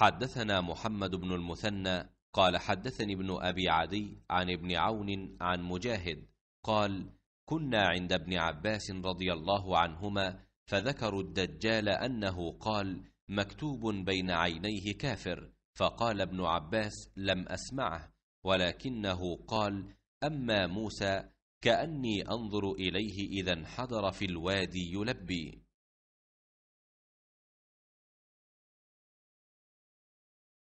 حدثنا محمد بن المثنى قال حدثني ابن ابي عدي عن ابن عون عن مجاهد قال كنا عند ابن عباس رضي الله عنهما فذكروا الدجال انه قال مكتوب بين عينيه كافر فقال ابن عباس لم اسمعه ولكنه قال اما موسى كاني انظر اليه اذا انحدر في الوادي يلبي